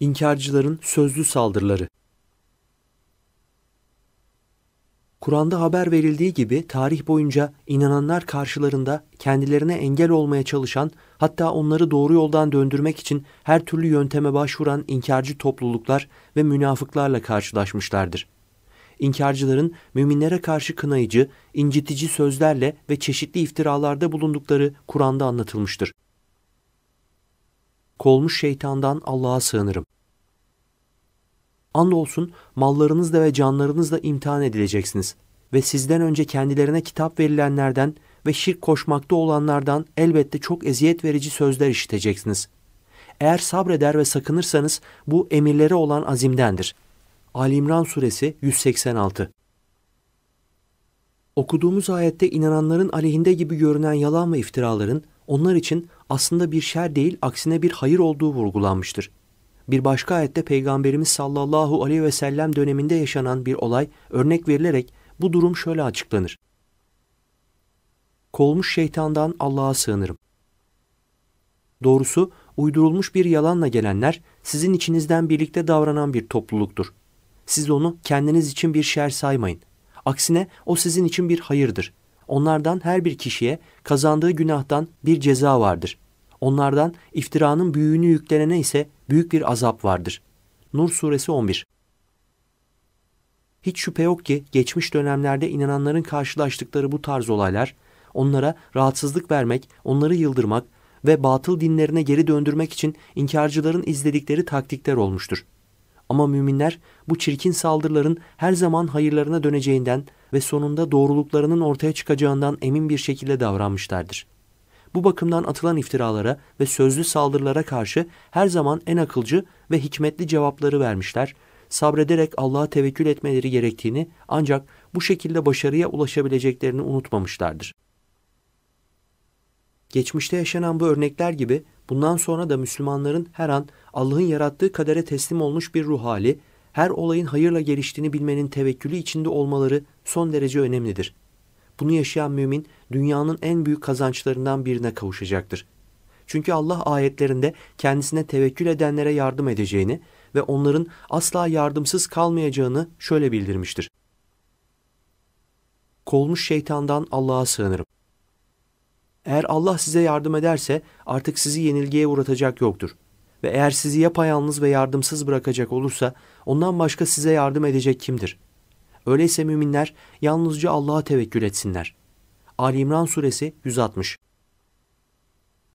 İnkarcıların sözlü saldırıları. Kur'an'da haber verildiği gibi tarih boyunca inananlar karşılarında kendilerine engel olmaya çalışan, hatta onları doğru yoldan döndürmek için her türlü yönteme başvuran inkarcı topluluklar ve münafıklarla karşılaşmışlardır. İnkarcıların müminlere karşı kınayıcı, incitici sözlerle ve çeşitli iftiralarda bulundukları Kur'an'da anlatılmıştır kolmuş şeytandan Allah'a sığınırım. Andolsun mallarınızla ve canlarınızla imtihan edileceksiniz ve sizden önce kendilerine kitap verilenlerden ve şirk koşmakta olanlardan elbette çok eziyet verici sözler işiteceksiniz. Eğer sabreder ve sakınırsanız bu emirlere olan azimdendir. Ali İmran suresi 186 Okuduğumuz ayette inananların aleyhinde gibi görünen yalan ve iftiraların onlar için aslında bir şer değil aksine bir hayır olduğu vurgulanmıştır. Bir başka ayette Peygamberimiz sallallahu aleyhi ve sellem döneminde yaşanan bir olay örnek verilerek bu durum şöyle açıklanır. Kolmuş şeytandan Allah'a sığınırım. Doğrusu uydurulmuş bir yalanla gelenler sizin içinizden birlikte davranan bir topluluktur. Siz onu kendiniz için bir şer saymayın. Aksine o sizin için bir hayırdır.'' Onlardan her bir kişiye kazandığı günahtan bir ceza vardır. Onlardan iftiranın büyüğünü yüklenene ise büyük bir azap vardır. Nur Suresi 11 Hiç şüphe yok ki geçmiş dönemlerde inananların karşılaştıkları bu tarz olaylar, onlara rahatsızlık vermek, onları yıldırmak ve batıl dinlerine geri döndürmek için inkarcıların izledikleri taktikler olmuştur. Ama müminler bu çirkin saldırıların her zaman hayırlarına döneceğinden ve sonunda doğruluklarının ortaya çıkacağından emin bir şekilde davranmışlardır. Bu bakımdan atılan iftiralara ve sözlü saldırılara karşı her zaman en akılcı ve hikmetli cevapları vermişler, sabrederek Allah'a tevekkül etmeleri gerektiğini ancak bu şekilde başarıya ulaşabileceklerini unutmamışlardır. Geçmişte yaşanan bu örnekler gibi bundan sonra da Müslümanların her an Allah'ın yarattığı kadere teslim olmuş bir ruh hali, her olayın hayırla geliştiğini bilmenin tevekkülü içinde olmaları son derece önemlidir. Bunu yaşayan mümin dünyanın en büyük kazançlarından birine kavuşacaktır. Çünkü Allah ayetlerinde kendisine tevekkül edenlere yardım edeceğini ve onların asla yardımsız kalmayacağını şöyle bildirmiştir. Kolmuş şeytandan Allah'a sığınırım. Eğer Allah size yardım ederse artık sizi yenilgiye uğratacak yoktur ve eğer sizi yapayalnız ve yardımsız bırakacak olursa ondan başka size yardım edecek kimdir? Öyleyse müminler yalnızca Allah'a tevekkül etsinler. Ali İmran suresi 160